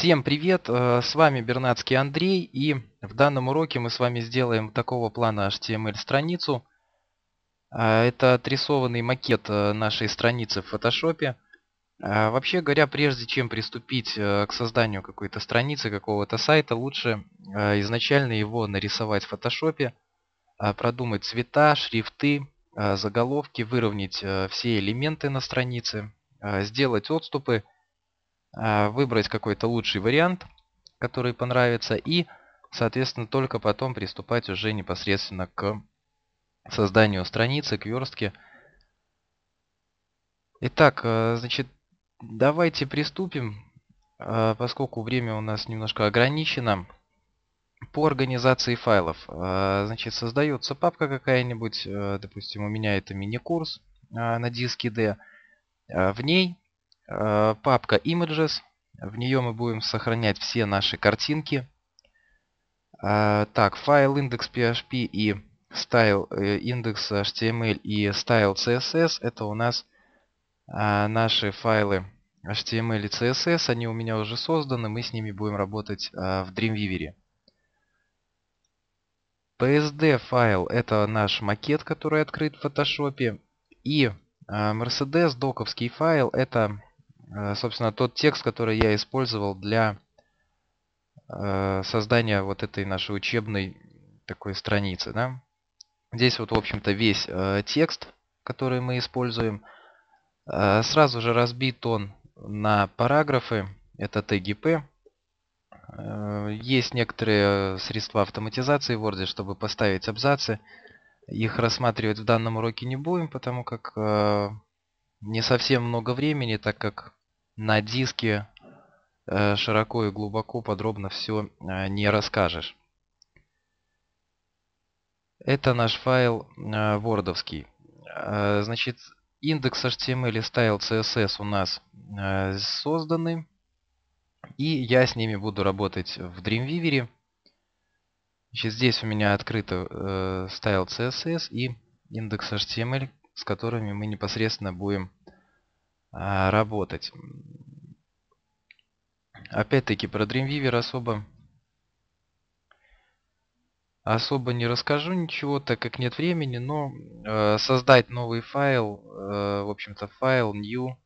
Всем привет, э, с вами Бернацкий Андрей, и в данном уроке мы с вами сделаем такого плана HTML-страницу. Э, это отрисованный макет э, нашей страницы в фотошопе. Вообще говоря, прежде чем приступить к созданию какой-то страницы, какого-то сайта, лучше изначально его нарисовать в фотошопе, продумать цвета, шрифты, заголовки, выровнять все элементы на странице, сделать отступы, а, выбрать какой-то лучший вариант, который понравится, и, соответственно, только потом приступать уже непосредственно к созданию страницы, к верстке. Итак, а, значит, давайте приступим, а, поскольку время у нас немножко ограничено. По организации файлов. Значит, создается папка какая-нибудь, допустим, у меня это мини-курс на диске D. В ней Э, папка Images. В нее мы будем сохранять все наши картинки. Э, так, файл index.php и style э, index.html и style CSS. Это у нас наши файлы HTML и CSS. Они у меня уже созданы. Мы с ними будем работать в Dreamweaver. PSD файл это наш макет, который открыт в Photoshop. И Mercedes доковский файл это Э, собственно, тот текст, который я использовал для э, создания вот этой нашей учебной такой страницы. Да? Здесь вот, в общем-то, весь э, текст, который мы используем. Сразу же разбит он на параграфы, это ТГП. Есть некоторые средства автоматизации в Word, чтобы поставить абзацы. Их рассматривать в данном уроке не будем, потому как не совсем много времени, так как на диске э, широко и глубоко, подробно все э, не расскажешь. Это наш файл э, вордовский. Значит, индекс HTML и стайл CSS у нас созданы. И я с ними буду работать в Dreamweaver. Значит, здесь у меня открыто стайл CSS и индекс HTML, с которыми мы непосредственно будем работать а, работать. Опять-таки про Dreamweaver особо особо не расскажу ничего, так как нет времени, но э, создать новый файл, э, в общем-то файл new.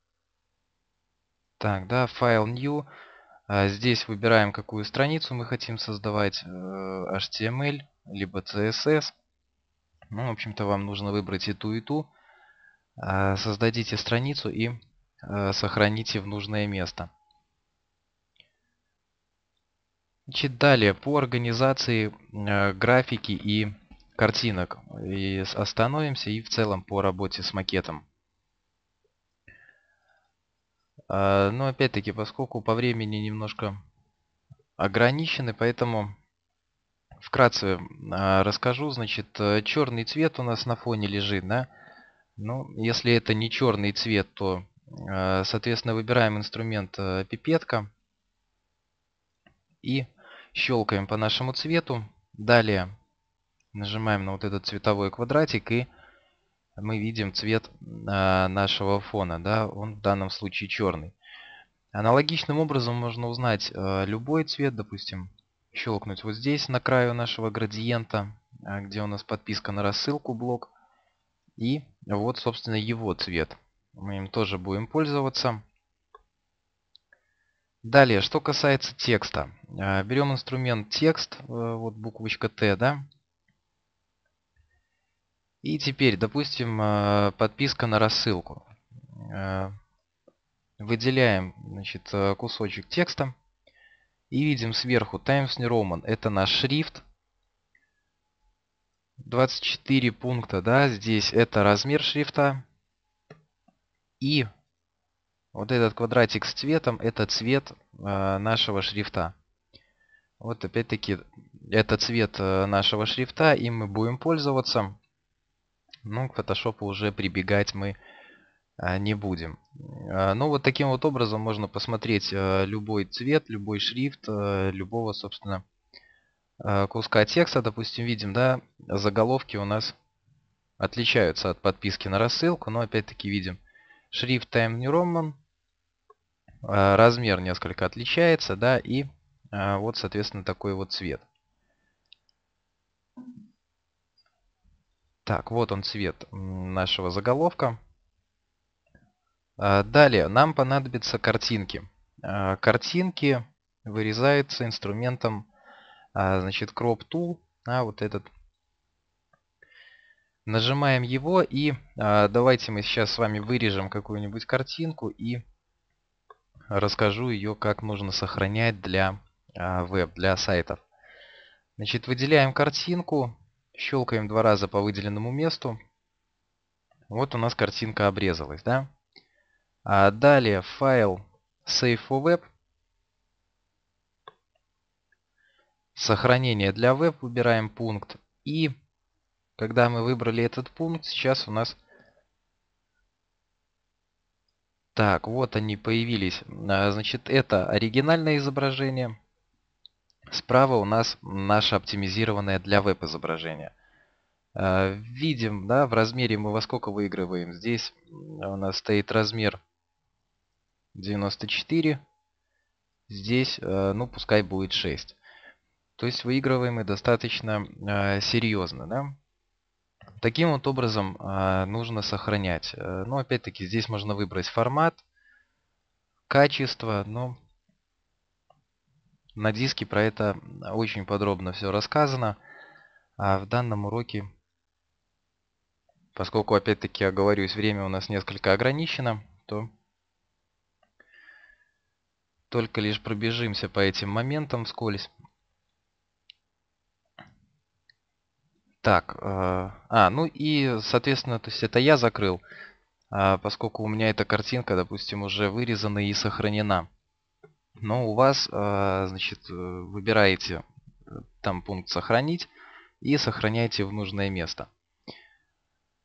Так, да, файл new. Э, здесь выбираем, какую страницу мы хотим создавать, э, HTML, либо CSS. Ну, в общем-то, вам нужно выбрать и ту, и ту. Э, создадите страницу и Э, сохраните в нужное место. Значит, далее по организации э, графики и картинок. И остановимся и в целом по работе с макетом. Э, а, но ну, опять-таки, поскольку по времени немножко ограничены, поэтому вкратце э, расскажу. Значит, э, черный цвет у нас на фоне лежит, да? Ну, если это не черный цвет, то Э, соответственно, выбираем инструмент э, пипетка и щелкаем по нашему цвету. Далее нажимаем на вот этот цветовой квадратик и мы видим цвет э, нашего фона. Да? Он в данном случае черный. Аналогичным образом можно узнать любой цвет, допустим, щелкнуть вот здесь на краю нашего градиента, где у нас подписка на рассылку блок. И вот, собственно, его цвет. Мы им тоже будем пользоваться. Далее, что касается текста. А, берем инструмент текст, э, вот буквочка Т, да? И теперь, допустим, э, подписка на рассылку. Э, выделяем значит, кусочек текста. И видим сверху Times New Roman. Это наш шрифт. 24 пункта, да, здесь это размер шрифта. И вот этот квадратик с цветом, это цвет э, нашего шрифта. Вот опять-таки, это цвет э, нашего шрифта, и мы будем пользоваться. Ну, к Photoshop уже прибегать мы э, не будем. Ну, вот таким вот образом можно посмотреть любой цвет, любой шрифт, любого, собственно, куска текста. Допустим, видим, да, заголовки у нас отличаются от подписки на рассылку, но опять-таки видим Шрифт Time New Roman. Э, размер несколько отличается, да, и э, вот, соответственно, такой вот цвет. Так, вот он цвет нашего заголовка. Э, далее нам понадобятся картинки. Картинки вырезаются инструментом значит, Crop Tool. А, вот этот Нажимаем его и э, давайте мы сейчас с вами вырежем какую-нибудь картинку и расскажу ее, как нужно сохранять для э, веб, для сайтов. Значит, выделяем картинку, щелкаем два раза по выделенному месту. Вот у нас картинка обрезалась, да? А далее файл Save for Web. Сохранение для веб выбираем пункт. И когда мы выбрали этот пункт, сейчас у нас... Так, вот они появились. А, значит, это оригинальное изображение. Справа у нас наше оптимизированное для веб изображение. А, видим, да, в размере мы во сколько выигрываем. Здесь у нас стоит размер 94. Здесь, а, ну, пускай будет 6. То есть выигрываем мы достаточно серьезно, да. Таким вот образом э, нужно сохранять. Э, но опять-таки здесь можно выбрать формат, качество, но на диске про это очень подробно все рассказано. А в данном уроке, поскольку опять-таки я оговорюсь, время у нас несколько ограничено, то только лишь пробежимся по этим моментам вскользь. Так, э, а, ну и, соответственно, то есть это я закрыл, а, поскольку у меня эта картинка, допустим, уже вырезана и сохранена. Но у вас, э, значит, э, выбираете там пункт «Сохранить» и сохраняете в нужное место.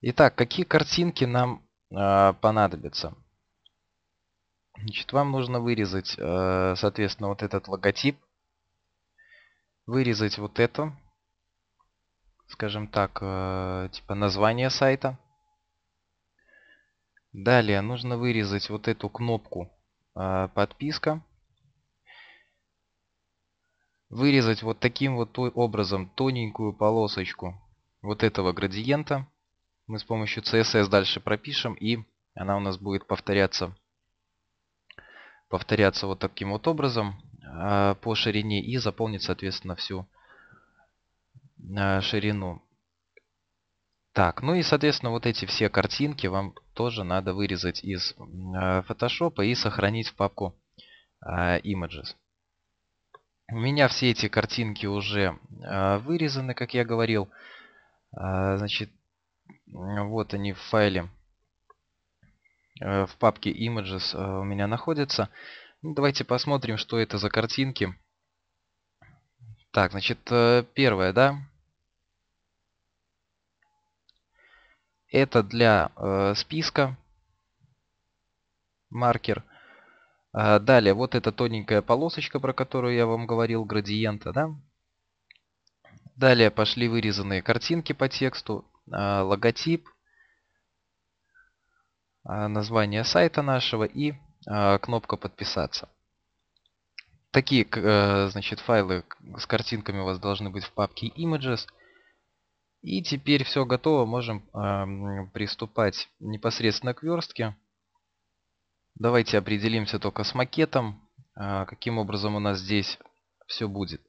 Итак, какие картинки нам понадобятся? Значит, вам нужно вырезать, соответственно, вот этот логотип, вырезать вот это, скажем так, э, типа название сайта. Далее нужно вырезать вот эту кнопку э, подписка. Вырезать вот таким вот образом тоненькую полосочку вот этого градиента. Мы с помощью CSS дальше пропишем и она у нас будет повторяться повторяться вот таким вот образом э, по ширине и заполнить соответственно всю ширину. Так, ну и, соответственно, вот эти все картинки вам тоже надо вырезать из Photoshop э, и сохранить в папку а, Images. У меня все эти картинки уже а, вырезаны, как я говорил. А, значит, вот они в файле, э, в папке Images э, у меня находятся. Ну, давайте посмотрим, что это за картинки. Так, значит, э, первое, да? Это для э, списка маркер. А, далее, вот эта тоненькая полосочка, про которую я вам говорил, градиента, да? Далее пошли вырезанные картинки по тексту, а, логотип, а, название сайта нашего и а, кнопка подписаться такие, э, значит, файлы с картинками у вас должны быть в папке Images. И теперь все готово, можем эм, приступать непосредственно к верстке. Давайте определимся только с макетом, э, каким образом у нас здесь все будет.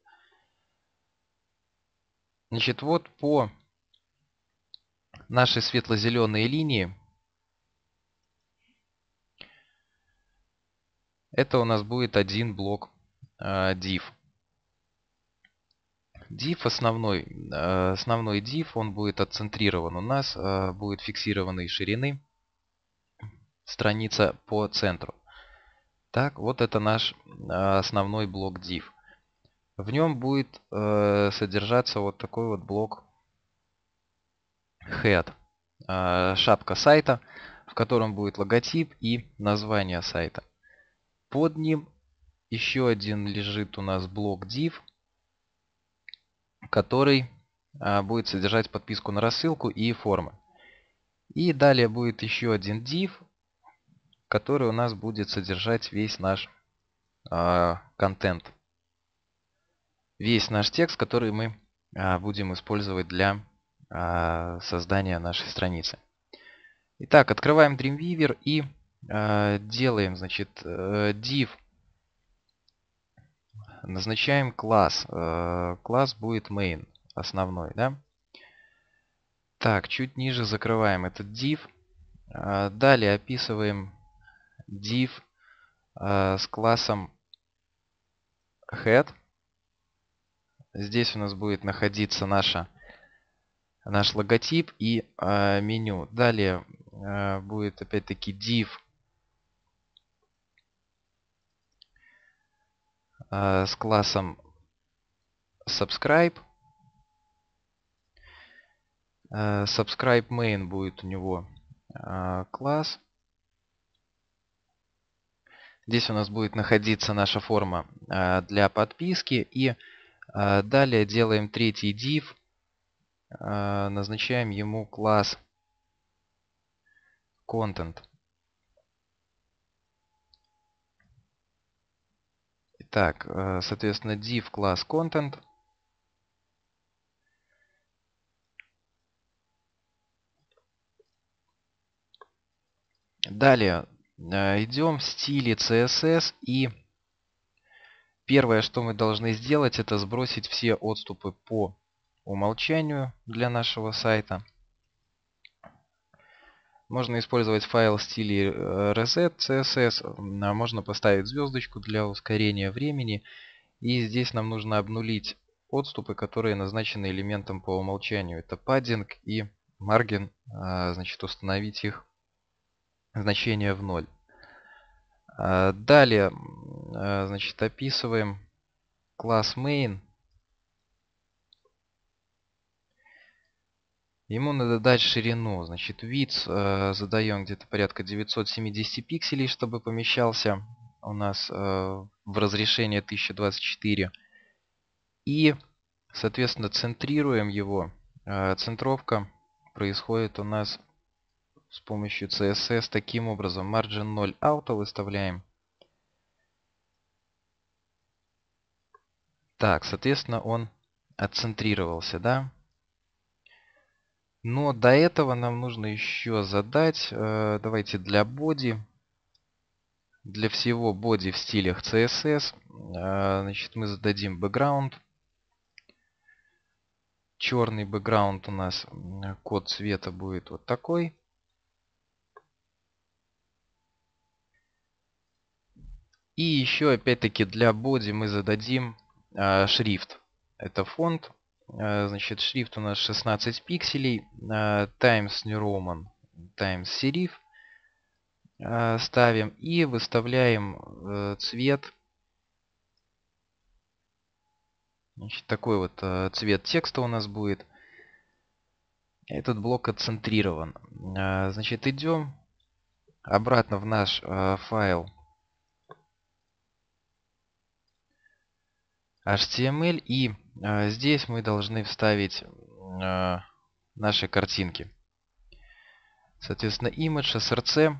Значит, вот по нашей светло-зеленой линии это у нас будет один блок div. Э, div основной, э, основной div, он будет отцентрирован у нас, э, будет фиксированной ширины страница по центру. Так, вот это наш основной блок div. В нем будет содержаться вот такой вот блок head, шапка сайта, в котором будет логотип и название сайта. Под ним еще один лежит у нас блок div, который а, будет содержать подписку на рассылку и формы. И далее будет еще один div, который у нас будет содержать весь наш э, контент. Весь наш текст, который мы э, будем использовать для э, создания нашей страницы. Итак, открываем Dreamweaver и э, делаем значит, э, div назначаем класс. Э, класс будет main, основной, да? Так, чуть ниже закрываем этот div. Э, далее описываем div э, с классом head. Здесь у нас будет находиться наша, наш логотип и меню. Далее будет опять-таки div Э, с классом subscribe. Э, subscribe main будет у него э, класс. Здесь у нас будет находиться наша форма для подписки. И далее делаем третий div. назначаем ему класс content. Так, э, соответственно, div класс content. Далее э, идем в стиле CSS и первое, что мы должны сделать, это сбросить все отступы по умолчанию для нашего сайта. Можно использовать файл в стиле э, reset CSS, а можно поставить звездочку для ускорения времени. И здесь нам нужно обнулить отступы, которые назначены элементом по умолчанию. Это паддинг и маргин, значит установить их значение в ноль. А, далее, а, значит, описываем класс main. Ему надо дать ширину. Значит, вид э, задаем где-то порядка 970 пикселей, чтобы помещался у нас э, в разрешение 1024. И, соответственно, центрируем его. Э, центровка происходит у нас с помощью CSS таким образом. Margin 0 auto выставляем. Так, соответственно, он отцентрировался, да? Но до этого нам нужно еще задать, э, давайте для боди, для всего боди в стилях CSS, э, значит мы зададим бэкграунд. Черный бэкграунд у нас, код цвета будет вот такой. И еще опять-таки для боди мы зададим э, шрифт. Это фонд Э, значит, шрифт у нас 16 пикселей. Э, Times New Roman, Times Serif. Э, ставим и выставляем цвет. Значит, такой вот цвет текста у нас будет. Этот блок отцентрирован. Значит, идем обратно в наш файл HTML и а, здесь мы должны вставить а, наши картинки. Соответственно, image, src.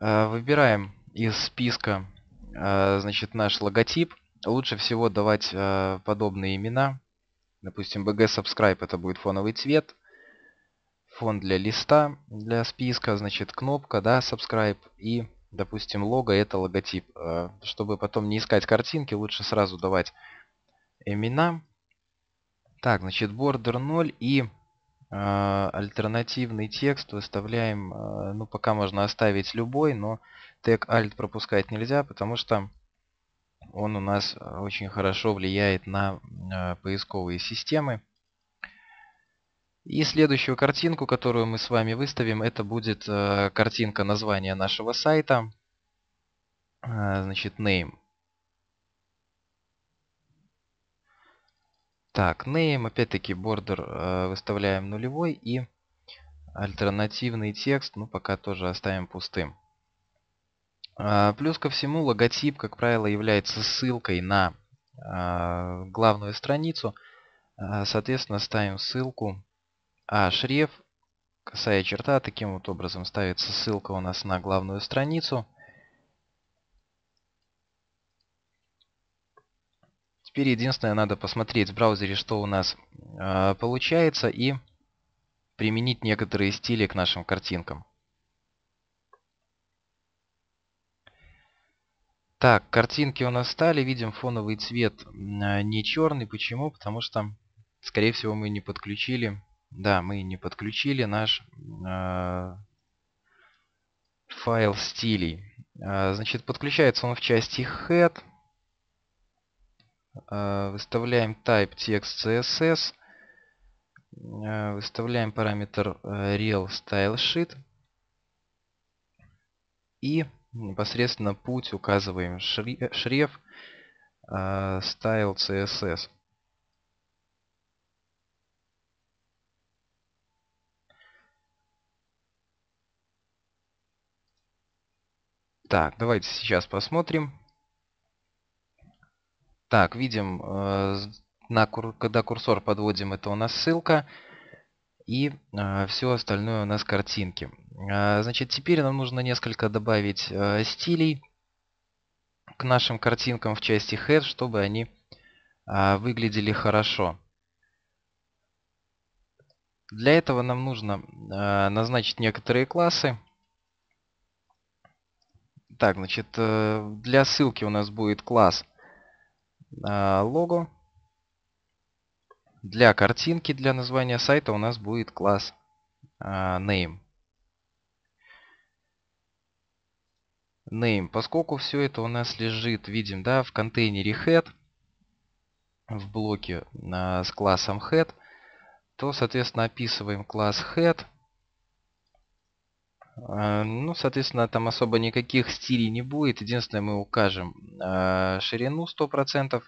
А, выбираем из списка значит, наш логотип. Лучше всего давать подобные имена. Допустим, BG Subscribe это будет фоновый цвет фон для листа, для списка, значит, кнопка, да, subscribe и, допустим, лого – это логотип. Э, чтобы потом не искать картинки, лучше сразу давать имена. Так, значит, border 0 и э, альтернативный текст выставляем, э, ну, пока можно оставить любой, но тег alt пропускать нельзя, потому что он у нас очень хорошо влияет на поисковые системы. И следующую картинку, которую мы с вами выставим, это будет э, картинка названия нашего сайта. Э, значит, name. Так, name, опять-таки, border э, выставляем нулевой и альтернативный текст, ну, пока тоже оставим пустым. Э, плюс ко всему, логотип, как правило, является ссылкой на э, главную страницу. Э, соответственно, ставим ссылку а шрифт, косая черта, таким вот образом ставится ссылка у нас на главную страницу. Теперь единственное, надо посмотреть в браузере, что у нас э, получается, и применить некоторые стили к нашим картинкам. Так, картинки у нас стали. Видим фоновый цвет а, не черный. Почему? Потому что, скорее всего, мы не подключили да, мы не подключили наш э, файл стилей. Э, значит, подключается он в части head. Э, выставляем type text CSS. Э, выставляем параметр э, real style sheet. И непосредственно путь указываем шри шрифт э, style CSS. Так, давайте сейчас посмотрим. Так, видим, э, на кур... когда курсор подводим, это у нас ссылка. И э, все остальное у нас картинки. Э, значит, теперь нам нужно несколько добавить э, стилей к нашим картинкам в части Head, чтобы они э, выглядели хорошо. Для этого нам нужно э, назначить некоторые классы. Так, значит, э, для ссылки у нас будет класс а, лого. Для картинки, для названия сайта у нас будет класс а, name. Name. Поскольку все это у нас лежит, видим, да, в контейнере head, в блоке а, с классом head, то, соответственно, описываем класс head – а, ну, соответственно, там особо никаких стилей не будет. Единственное, мы укажем а, ширину 100%.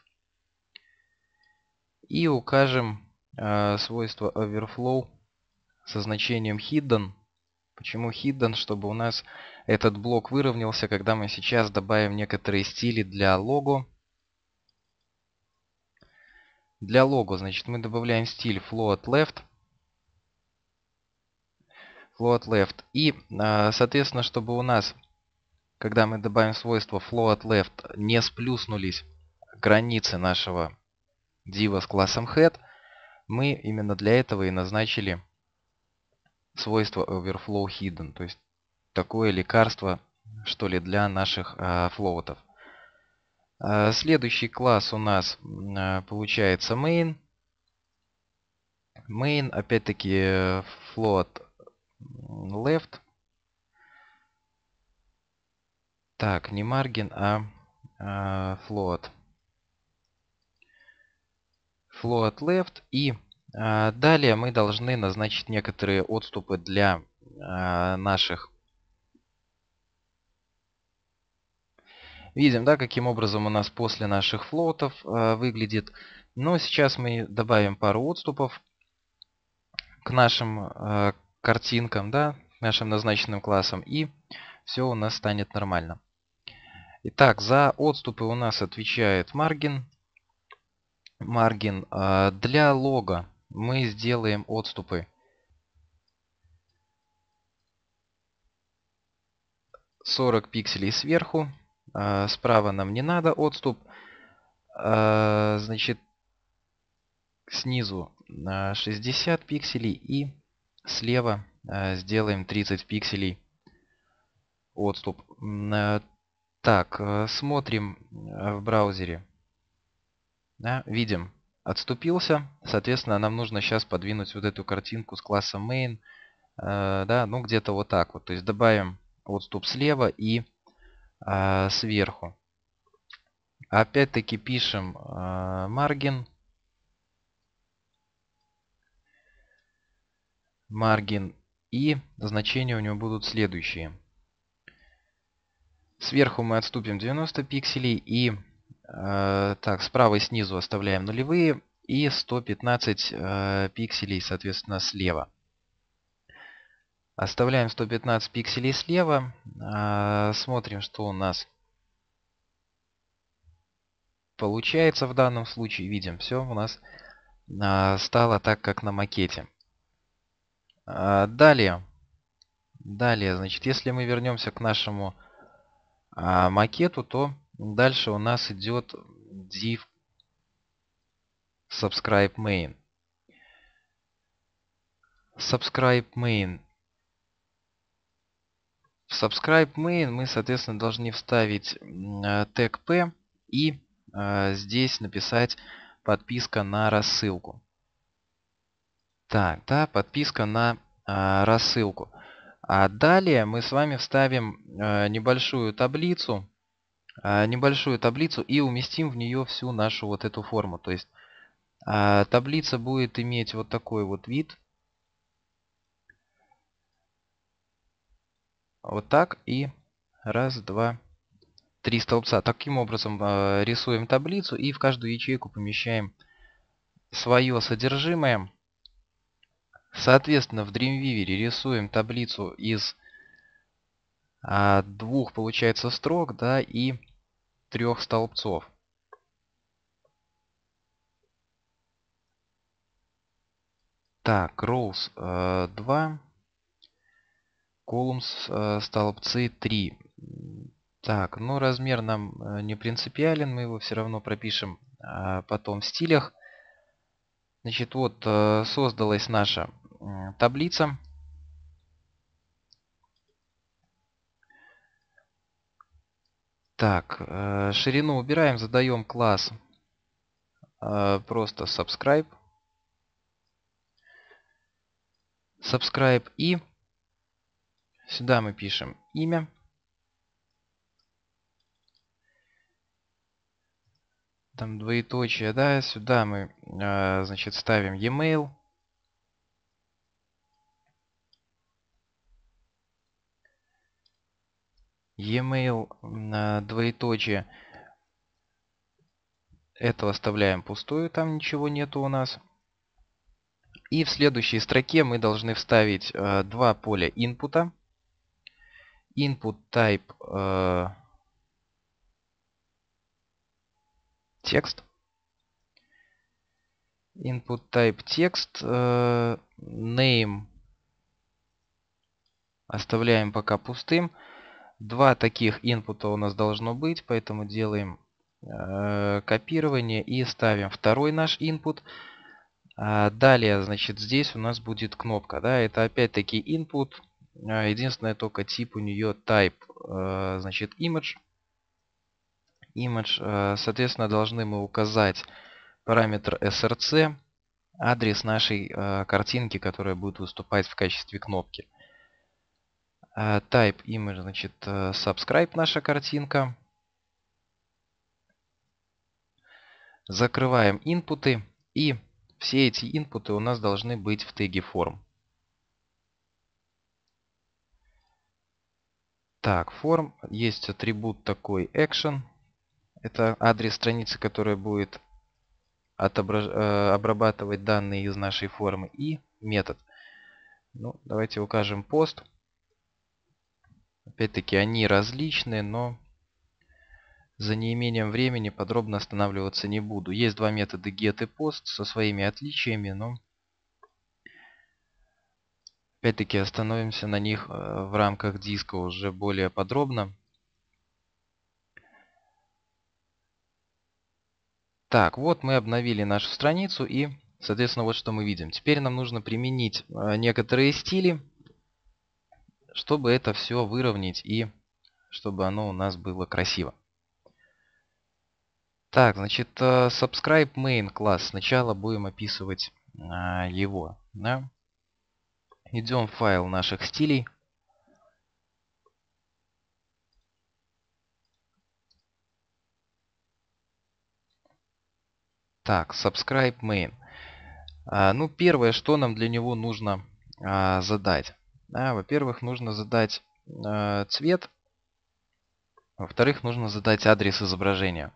И укажем а, свойство overflow со значением hidden. Почему hidden? Чтобы у нас этот блок выровнялся, когда мы сейчас добавим некоторые стили для лого. Для лого, значит, мы добавляем стиль float left float left. И, а, соответственно, чтобы у нас, когда мы добавим свойство float left, не сплюснулись границы нашего дива с классом head, мы именно для этого и назначили свойство overflow hidden, то есть такое лекарство, что ли, для наших а, флоутов. А, следующий класс у нас а, получается main. Main, опять-таки, э, float left. Так, не margin, а, float. Float left. И а, далее мы должны назначить некоторые отступы для а, наших Видим, да, каким образом у нас после наших флотов э, выглядит. Но сейчас мы добавим пару отступов к нашим картинкам, да, нашим назначенным классом и все у нас станет нормально. Итак, за отступы у нас отвечает маргин. Маргин. А, для лога мы сделаем отступы. Сорок пикселей сверху. А, справа нам не надо отступ. А, значит, снизу 60 пикселей и слева э, сделаем 30 пикселей отступ. Э, так, э, смотрим в браузере. Да, видим, отступился. Соответственно, нам нужно сейчас подвинуть вот эту картинку с класса main. Да, ну где-то вот так вот. То есть добавим отступ слева и сверху. Опять-таки пишем margin margin и значения у него будут следующие. Сверху мы отступим 90 пикселей и э, так справа и снизу оставляем нулевые и 115 э, пикселей, соответственно, слева. Оставляем 115 пикселей слева. Э, смотрим, что у нас получается в данном случае. Видим, все у нас э, стало так, как на макете. А, далее. Далее, значит, если мы вернемся к нашему а, макету, то дальше у нас идет div subscribe main. Subscribe main. В subscribe main мы, соответственно, должны вставить тег а, p и здесь написать подписка на рассылку. Так, да, подписка на э, рассылку. А далее мы с вами вставим э, небольшую таблицу, э, небольшую таблицу и уместим в нее всю нашу вот эту форму. То есть э, таблица будет иметь вот такой вот вид. Вот так и раз, два, три столбца. Таким образом э, рисуем таблицу и в каждую ячейку помещаем свое содержимое. Соответственно, в Dreamweaver рисуем таблицу из а, двух, получается, строк, да, и трех столбцов. Так, rows э, 2, columns э, столбцы 3. Так, но ну, размер нам э, не принципиален, мы его все равно пропишем э, потом в стилях. Значит, вот э, создалась наша таблица. Так, э, ширину убираем, задаем класс э, просто subscribe. Subscribe и сюда мы пишем имя. Там двоеточие, да, сюда мы, э, значит, ставим e-mail. e-mail э, двоеточие это оставляем пустую там ничего нету у нас и в следующей строке мы должны вставить э, два поля инпута input type э, текст input type текст э, name оставляем пока пустым Два таких инпута у нас должно быть, поэтому делаем э, копирование и ставим второй наш input. А далее, значит, здесь у нас будет кнопка. Да, это опять-таки input. А, единственное только тип у нее type, э, значит, image. Image, э, соответственно, должны мы указать параметр src, адрес нашей э, картинки, которая будет выступать в качестве кнопки. Э, type image, значит, э, subscribe наша картинка. Закрываем инпуты. И все эти инпуты у нас должны быть в теге form. Так, form. Есть атрибут такой action. Это адрес страницы, которая будет отображ... Э, обрабатывать данные из нашей формы. И метод. Ну, давайте укажем пост. Post. Опять-таки они различные, но за неимением времени подробно останавливаться не буду. Есть два метода get и post со своими отличиями, но опять-таки остановимся на них э, в рамках диска уже более подробно. Так, вот мы обновили нашу страницу и, соответственно, вот что мы видим. Теперь нам нужно применить э, некоторые стили чтобы это все выровнять и чтобы оно у нас было красиво. Так, значит, э, subscribe main класс. Сначала будем описывать а, его. Да? Идем в файл наших стилей. Так, subscribe main. А, ну, первое, что нам для него нужно а, задать. Да, Во-первых, нужно задать э, цвет. Во-вторых, нужно задать адрес изображения.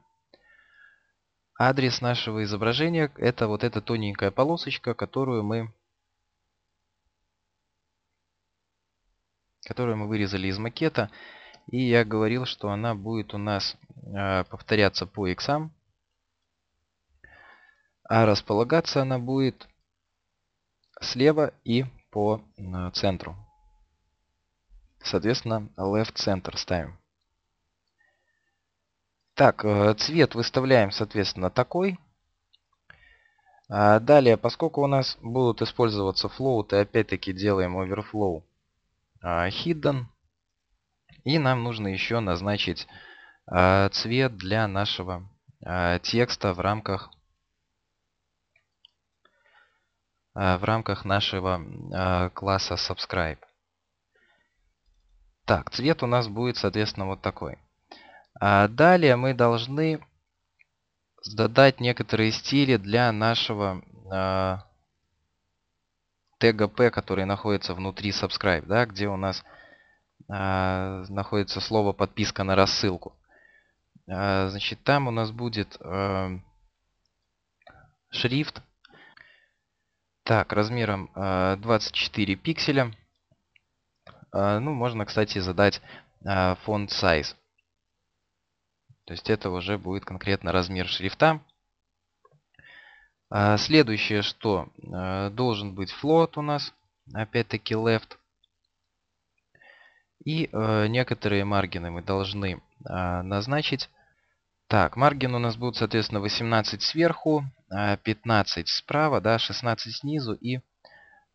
Адрес нашего изображения это вот эта тоненькая полосочка, которую мы которую мы вырезали из макета. И я говорил, что она будет у нас э, повторяться по иксам. А располагаться она будет слева и по э, центру. Соответственно, left center ставим. Так, э, цвет выставляем, соответственно, такой. А, далее, поскольку у нас будут использоваться float, и опять-таки делаем overflow а, hidden. И нам нужно еще назначить а, цвет для нашего текста в рамках Э, в рамках нашего э, класса subscribe. Так, цвет у нас будет, соответственно, вот такой. А далее мы должны задать некоторые стили для нашего э, тега P, который находится внутри subscribe, да, где у нас находится слово подписка на рассылку. Значит, там у нас будет шрифт так, размером 24 э, пикселя. Э, ну, можно, кстати, задать font э, size. То есть это уже будет конкретно размер шрифта. Следующее, что должен быть float у нас, опять-таки left. И некоторые маргины мы должны назначить. Так, маргин у нас будет, соответственно, 18 сверху, 15 а, справа, да, 16 снизу и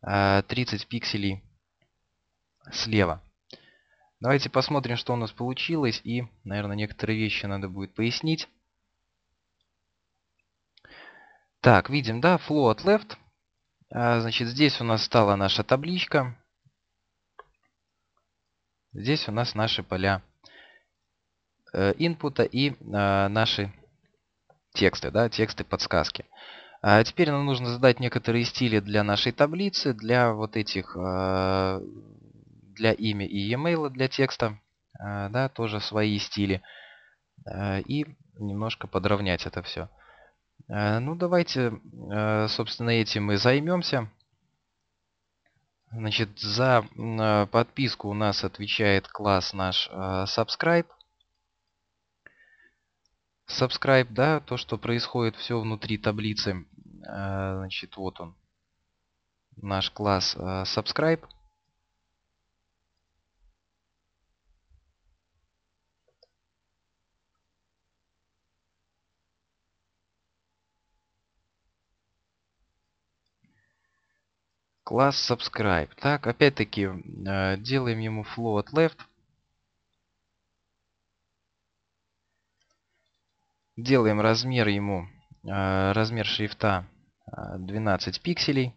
30 а, пикселей слева. Давайте посмотрим, что у нас получилось. И, наверное, некоторые вещи надо будет пояснить. Так, видим, да, float left. А, значит, здесь у нас стала наша табличка. Здесь у нас наши поля Э, инпута и а, наши тексты, да, тексты подсказки. А теперь нам нужно задать некоторые стили для нашей таблицы, для вот этих, а, для имя и e-mail, для текста, да, тоже свои стили. И немножко подровнять это все. Ну, давайте, собственно, этим и займемся. Значит, за подписку у нас отвечает класс наш subscribe subscribe, да, то, что происходит все внутри таблицы. Э, значит, вот он, наш класс э, subscribe. Класс subscribe. Так, опять-таки, э, делаем ему float left. Делаем размер ему, э, размер шрифта 12 э, пикселей.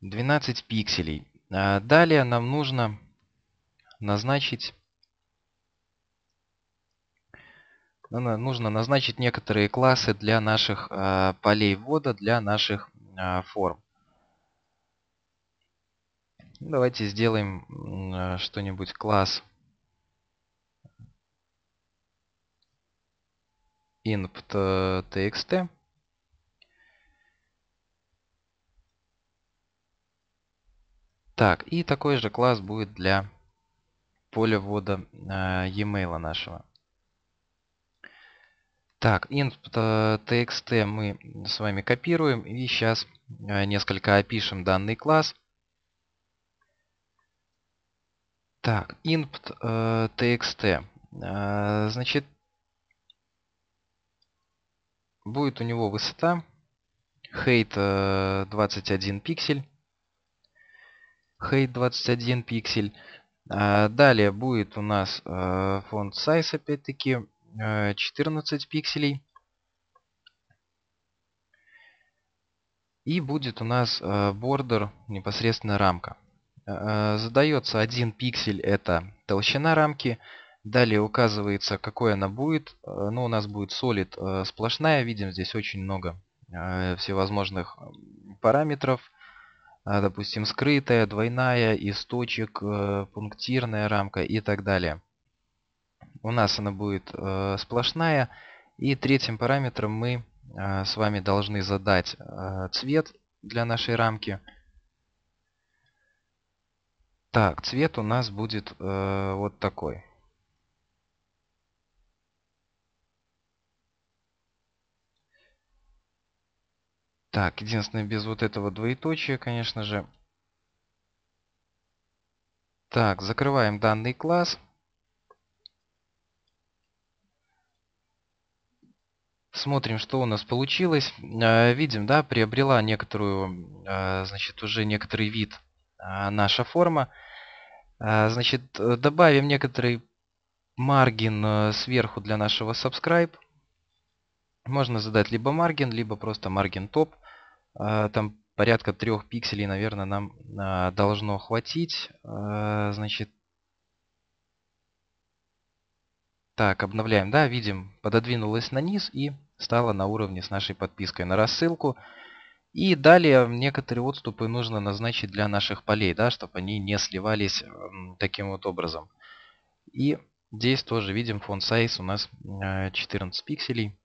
12 пикселей. Э, далее нам нужно назначить ну, нужно назначить некоторые классы для наших полей ввода, для наших форм. Давайте сделаем что-нибудь класс InputTxt Так, и такой же класс будет для поля ввода э, e-mail нашего. Так, input.txt мы с вами копируем и сейчас э, несколько опишем данный класс. Так, input.txt. Э, значит, будет у него высота height 21 э, пиксель. Height 21 пиксель. Э, далее будет у нас э, фонд size опять-таки 14 пикселей. И будет у нас border непосредственно рамка. Задается 1 пиксель это толщина рамки. Далее указывается, какой она будет. Э, ну, у нас будет solid э, сплошная. Видим, здесь очень много э, всевозможных параметров. Допустим, скрытая, двойная, источник, пунктирная рамка и так далее. У нас она будет сплошная. И третьим параметром мы с вами должны задать цвет для нашей рамки. Так, цвет у нас будет э, вот такой. Так, единственное, без вот этого двоеточия, конечно же. Так, закрываем данный класс. Смотрим, что у нас получилось. Э, видим, да, приобрела некоторую, э, значит, уже некоторый вид э, наша форма. Значит, добавим некоторый маргин сверху для нашего subscribe. Можно задать либо маргин, либо просто маргин топ. А, там порядка трех пикселей, наверное, нам а, должно хватить. А, значит, так, обновляем, да, видим, пододвинулась на низ и стала на уровне с нашей подпиской на рассылку. И далее некоторые отступы нужно назначить для наших полей, да, чтобы они не сливались таким вот образом. И здесь тоже видим фон size у нас 14 пикселей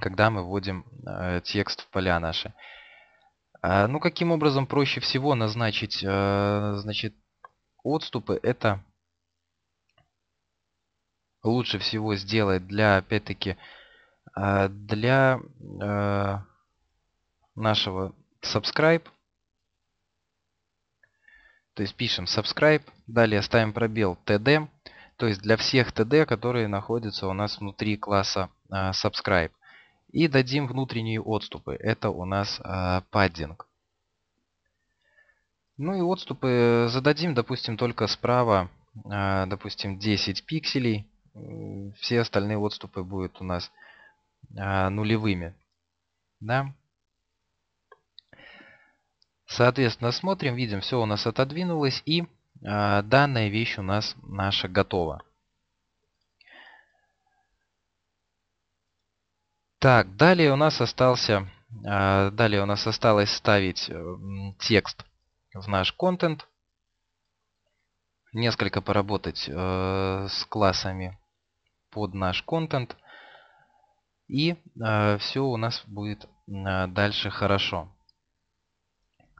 когда мы вводим э, текст в поля наши. А, ну, каким образом проще всего назначить э, значит, отступы, это лучше всего сделать для, опять-таки, э, для э, нашего subscribe. То есть пишем subscribe, далее ставим пробел td, то есть для всех td, которые находятся у нас внутри класса э, subscribe. И дадим внутренние отступы. Это у нас э, паддинг. Ну и отступы зададим, допустим, только справа, э, допустим, 10 пикселей. Все остальные отступы будут у нас э, нулевыми. Да? Соответственно, смотрим, видим, все у нас отодвинулось. И э, данная вещь у нас наша готова. Так, далее у нас остался, а, далее у нас осталось ставить э, текст в наш контент. Несколько поработать э, с классами под наш контент. И э, все у нас будет дальше хорошо.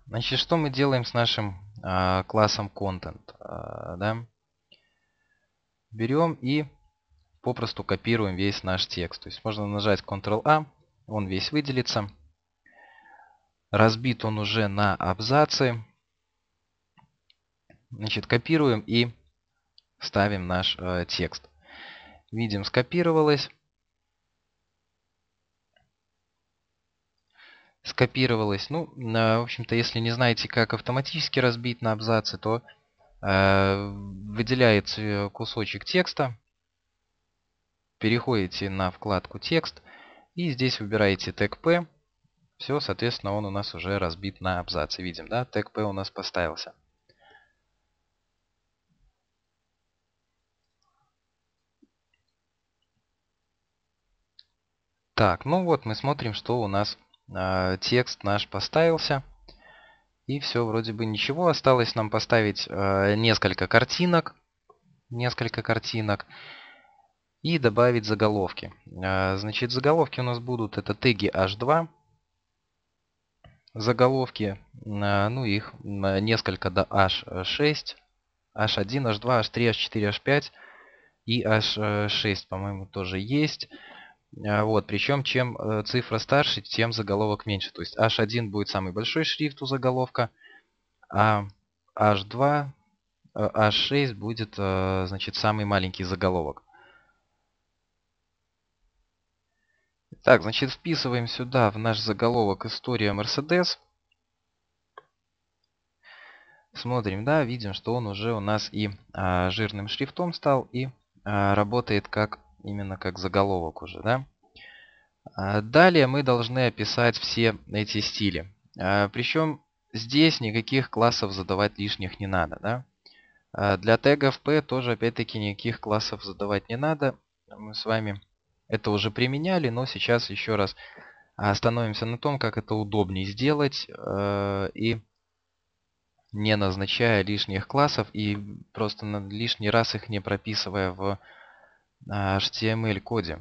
Значит, что мы делаем с нашим а, классом контент? А, да? Берем и попросту копируем весь наш текст. То есть можно нажать Ctrl-A, он весь выделится. Разбит он уже на абзацы. Значит, копируем и ставим наш э, текст. Видим, скопировалось. скопировалось. Ну, в общем-то, если не знаете, как автоматически разбить на абзацы, то э, выделяется э, кусочек текста переходите на вкладку «Текст» и здесь выбираете тег p Все, соответственно, он у нас уже разбит на абзацы. Видим, да, тег p у нас поставился. Так, ну вот мы смотрим, что у нас э, текст наш поставился. И все, вроде бы ничего. Осталось нам поставить э, несколько картинок. Несколько картинок и добавить заголовки. А, значит, заголовки у нас будут это теги h2, заголовки, а, ну их а, несколько до h6, h1, h2, h3, h4, h5 и h6, по-моему, тоже есть. Вот, причем чем э, цифра старше, тем заголовок меньше. То есть h1 будет самый большой шрифт у заголовка, а h2, э, h6 будет, э, значит, самый маленький заголовок. Так, значит, вписываем сюда в наш заголовок «История Мерседес». Смотрим, да, видим, что он уже у нас и а, жирным шрифтом стал, и а, работает как именно как заголовок уже, да. А, далее мы должны описать все эти стили. А, причем здесь никаких классов задавать лишних не надо, да. А, для тегов P тоже опять-таки никаких классов задавать не надо. Мы с вами это уже применяли, но сейчас еще раз а, остановимся на том, как это удобнее сделать э, и не назначая лишних классов и просто лишний раз их не прописывая в а, HTML-коде.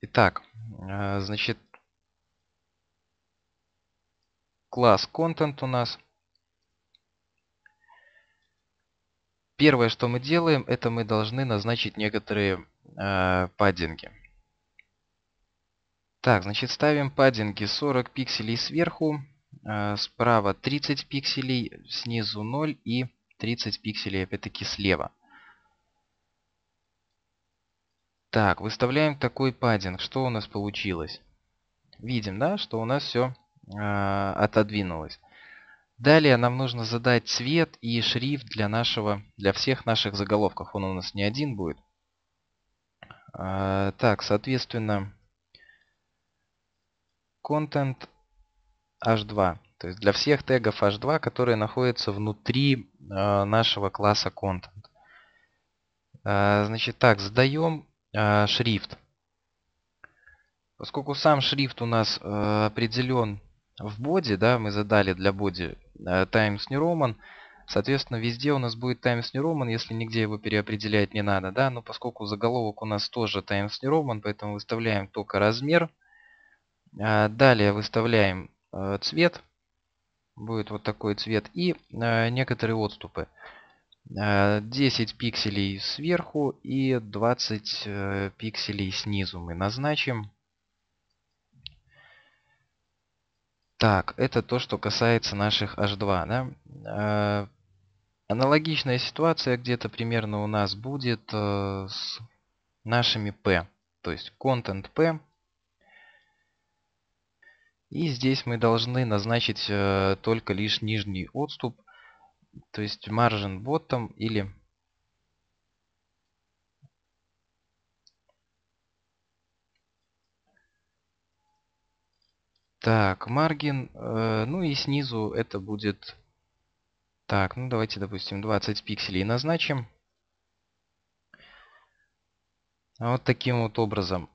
Итак, а, значит, класс content у нас. Первое, что мы делаем, это мы должны назначить некоторые э, паддинги. Так, значит, ставим паддинги 40 пикселей сверху, э, справа 30 пикселей, снизу 0 и 30 пикселей опять-таки слева. Так, выставляем такой паддинг. Что у нас получилось? Видим, да, что у нас все э, отодвинулось. Далее нам нужно задать цвет и шрифт для нашего, для всех наших заголовков. Он у нас не один будет. А, так, соответственно, content h2. То есть для всех тегов h2, которые находятся внутри а, нашего класса content. А, значит, так, задаем шрифт. Поскольку сам шрифт у нас определен в боди, да, мы задали для боди Times New Roman, Соответственно, везде у нас будет times new roman, если нигде его переопределять не надо, да, но поскольку заголовок у нас тоже times new roman, поэтому выставляем только размер. А, далее выставляем э, цвет, будет вот такой цвет и э, некоторые отступы. 10 э, пикселей сверху и 20 пикселей снизу мы назначим. Так, это то, что касается наших H2. Да? Аналогичная ситуация где-то примерно у нас будет э, с нашими P. То есть content P. И здесь мы должны назначить э, только лишь нижний отступ. То есть margin bottom или Так, маргин, э, ну и снизу это будет так, ну давайте, допустим, 20 пикселей назначим. А вот таким вот образом.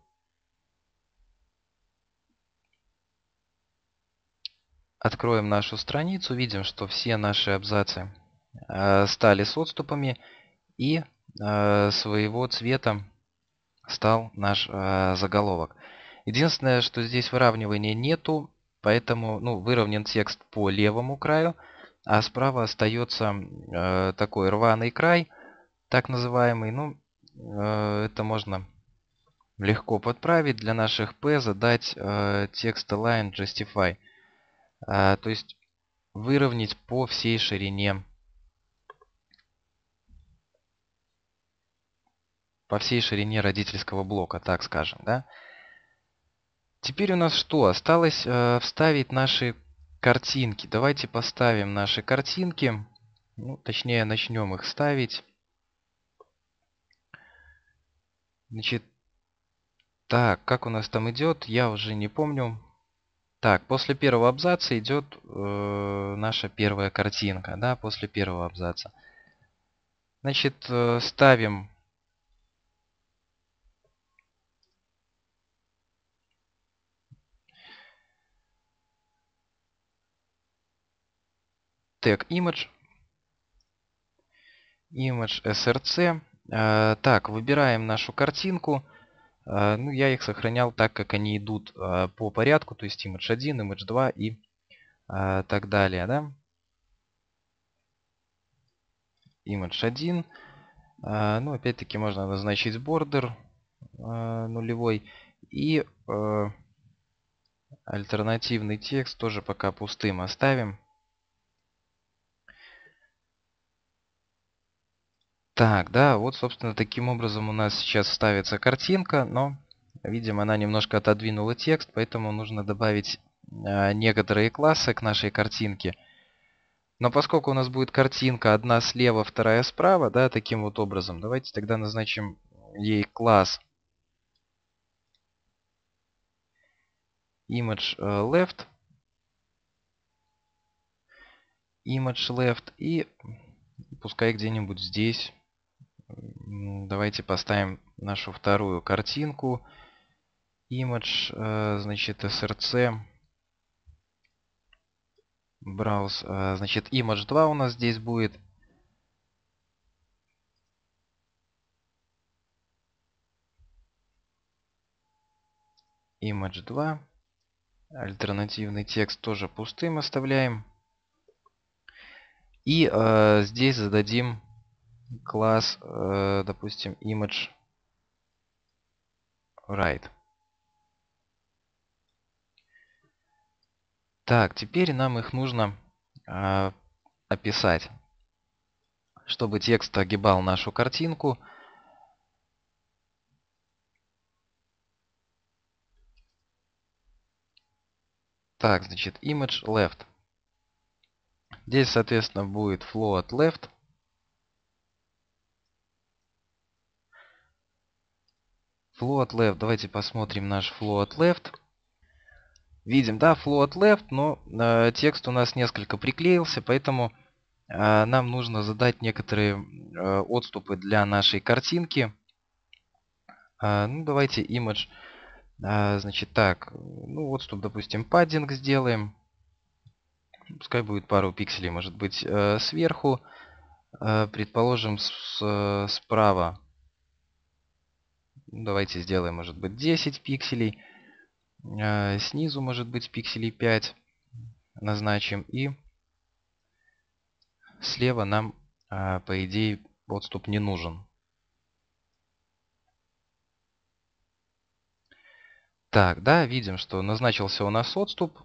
Откроем нашу страницу, видим, что все наши абзацы э, стали с отступами и э, своего цвета стал наш э, заголовок. Единственное, что здесь выравнивания нету, поэтому ну, выровнен текст по левому краю – а справа остается э, такой рваный край, так называемый. Ну, э, это можно легко подправить. Для наших P задать э, текст align justify. Э, то есть выровнять по всей ширине по всей ширине родительского блока, так скажем, да. Теперь у нас что? Осталось э, вставить наши картинки. Давайте поставим наши картинки. Ну, точнее, начнем их ставить. Значит, так, как у нас там идет, я уже не помню. Так, после первого абзаца идет э, наша первая картинка, да, после первого абзаца. Значит, э, ставим тег image. Image src. Так, выбираем нашу картинку. Э, ну, я их сохранял так, как они идут э, по порядку, то есть image 1, image 2 и э, так далее. Да? Image 1. Ну, опять-таки можно назначить border нулевой. И альтернативный текст тоже пока пустым оставим. Так, да, вот, собственно, таким образом у нас сейчас ставится картинка, но, видимо, она немножко отодвинула текст, поэтому нужно добавить а, некоторые классы к нашей картинке. Но поскольку у нас будет картинка одна слева, вторая справа, да, таким вот образом, давайте тогда назначим ей класс image э, left, image left и пускай где-нибудь здесь Давайте поставим нашу вторую картинку. Image, э, значит, src. Browse, э, значит, image 2 у нас здесь будет. Image 2. Альтернативный текст тоже пустым оставляем. И э, здесь зададим класс, э, допустим, image right. Так, теперь нам их нужно э, описать, чтобы текст огибал нашу картинку. Так, значит, image left. Здесь, соответственно, будет float left. Float left. Давайте посмотрим наш float left. Видим, да, float left, но э, текст у нас несколько приклеился, поэтому э, нам нужно задать некоторые э, отступы для нашей картинки. Э, ну, давайте image. Э, значит, так, ну, отступ, допустим, паддинг сделаем. Пускай будет пару пикселей, может быть, э, сверху. Э, предположим, с, э, справа. Ну, давайте сделаем, может быть, 10 пикселей. Э, снизу, может быть, пикселей 5 назначим. И слева нам, э, по идее, отступ не нужен. Так, да, видим, что назначился у нас отступ.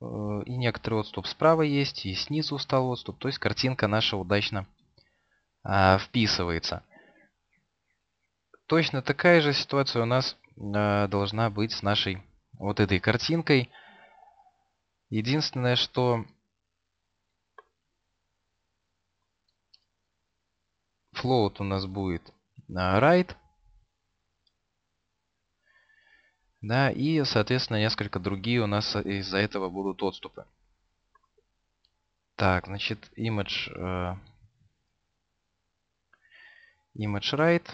Э, и некоторый отступ справа есть, и снизу стал отступ. То есть картинка наша удачно вписывается точно такая же ситуация у нас э, должна быть с нашей вот этой картинкой. Единственное, что float у нас будет right. Да, и, соответственно, несколько другие у нас из-за этого будут отступы. Так, значит, image, э, image right.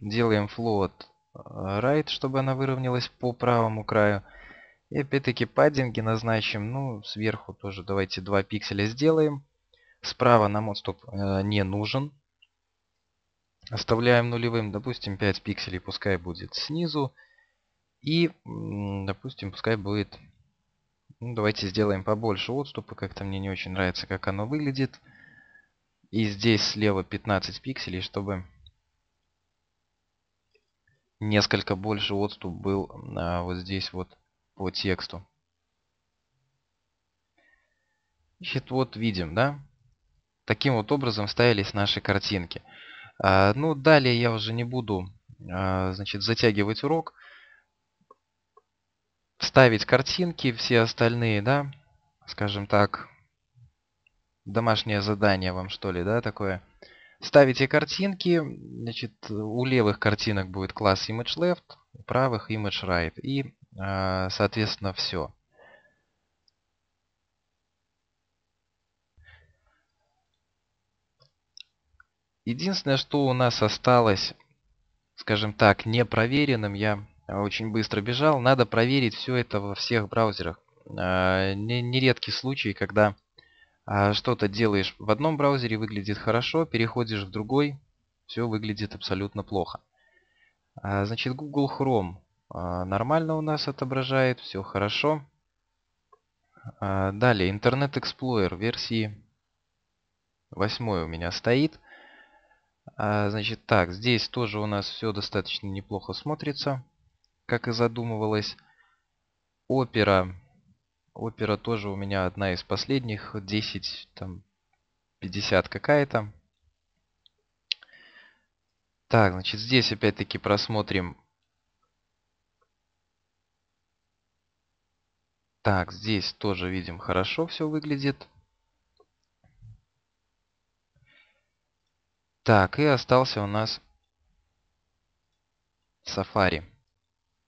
Делаем float right, э, чтобы она выровнялась по правому краю. И опять-таки паддинги назначим. Ну, сверху тоже давайте 2 пикселя сделаем. Справа нам отступ э, не нужен. Оставляем нулевым, допустим, 5 пикселей, пускай будет снизу. И, допустим, пускай будет... Ну, давайте сделаем побольше отступа, как-то мне не очень нравится, как оно выглядит. И здесь слева 15 пикселей, чтобы несколько больше отступ был а, вот здесь вот по тексту. Значит, вот видим, да? Таким вот образом ставились наши картинки. А, ну, далее я уже не буду а, значит, затягивать урок. вставить картинки, все остальные, да? Скажем так, домашнее задание вам, что ли, да, такое? Ставите картинки, значит, у левых картинок будет класс image left, у правых image right и, а, соответственно, все. Единственное, что у нас осталось, скажем так, непроверенным, я очень быстро бежал, надо проверить все это во всех браузерах. А, нередкий случай, когда а что-то делаешь в одном браузере, выглядит хорошо, переходишь в другой, все выглядит абсолютно плохо. А, значит, Google Chrome а, нормально у нас отображает, все хорошо. Далее, Internet Explorer версии 8 у меня стоит. Значит, так, здесь тоже у нас все достаточно неплохо смотрится, как и задумывалось. Опера Опера тоже у меня одна из последних. 10, там, 50 какая-то. Так, значит, здесь опять-таки просмотрим. Так, здесь тоже видим хорошо все выглядит. Так, и остался у нас Safari.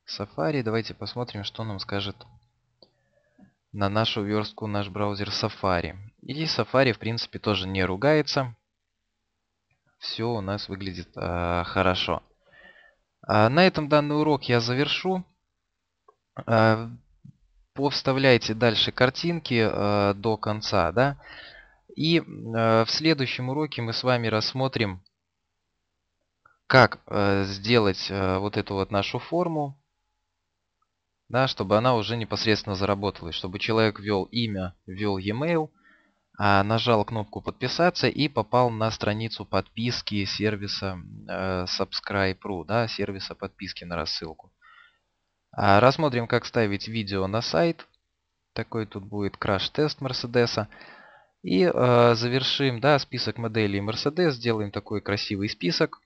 Safari, давайте посмотрим, что нам скажет на нашу верстку наш браузер Safari. И Safari, в принципе, тоже не ругается. Все у нас выглядит э, хорошо. А на этом данный урок я завершу. А, повставляйте дальше картинки а, до конца. да? И а, в следующем уроке мы с вами рассмотрим, как а, сделать а, вот эту вот нашу форму да, чтобы она уже непосредственно заработала, чтобы человек ввел имя, ввел e-mail, а, нажал кнопку подписаться и попал на страницу подписки сервиса э, Subscribe.ru, да, сервиса подписки на рассылку. А рассмотрим, как ставить видео на сайт. Такой тут будет краш-тест Мерседеса. И э, завершим да, список моделей Мерседес. сделаем такой красивый список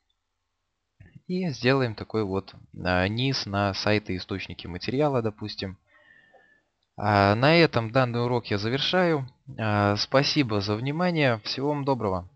и сделаем такой вот а, низ на сайты источники материала, допустим. А, на этом данный урок я завершаю. А, спасибо за внимание. Всего вам доброго.